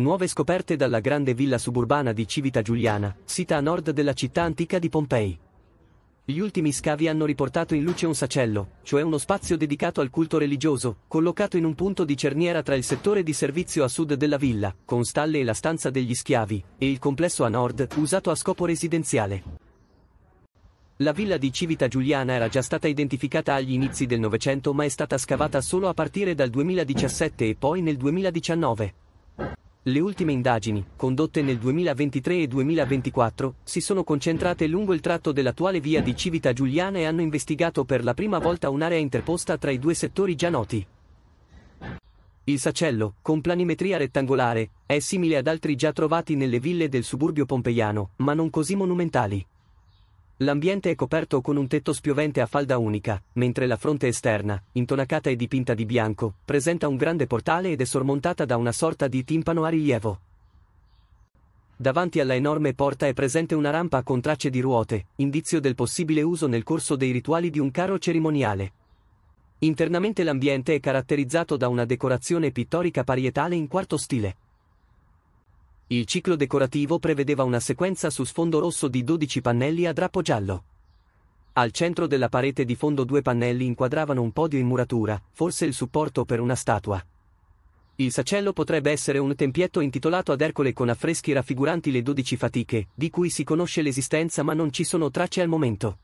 Nuove scoperte dalla grande villa suburbana di Civita Giuliana, sita a nord della città antica di Pompei. Gli ultimi scavi hanno riportato in luce un sacello, cioè uno spazio dedicato al culto religioso, collocato in un punto di cerniera tra il settore di servizio a sud della villa, con stalle e la stanza degli schiavi, e il complesso a nord, usato a scopo residenziale. La villa di Civita Giuliana era già stata identificata agli inizi del Novecento ma è stata scavata solo a partire dal 2017 e poi nel 2019. Le ultime indagini, condotte nel 2023 e 2024, si sono concentrate lungo il tratto dell'attuale via di Civita Giuliana e hanno investigato per la prima volta un'area interposta tra i due settori già noti. Il sacello, con planimetria rettangolare, è simile ad altri già trovati nelle ville del suburbio pompeiano, ma non così monumentali. L'ambiente è coperto con un tetto spiovente a falda unica, mentre la fronte esterna, intonacata e dipinta di bianco, presenta un grande portale ed è sormontata da una sorta di timpano a rilievo. Davanti alla enorme porta è presente una rampa con tracce di ruote, indizio del possibile uso nel corso dei rituali di un carro cerimoniale. Internamente l'ambiente è caratterizzato da una decorazione pittorica parietale in quarto stile. Il ciclo decorativo prevedeva una sequenza su sfondo rosso di 12 pannelli a drappo giallo. Al centro della parete di fondo due pannelli inquadravano un podio in muratura, forse il supporto per una statua. Il sacello potrebbe essere un tempietto intitolato ad Ercole con affreschi raffiguranti le 12 fatiche, di cui si conosce l'esistenza ma non ci sono tracce al momento.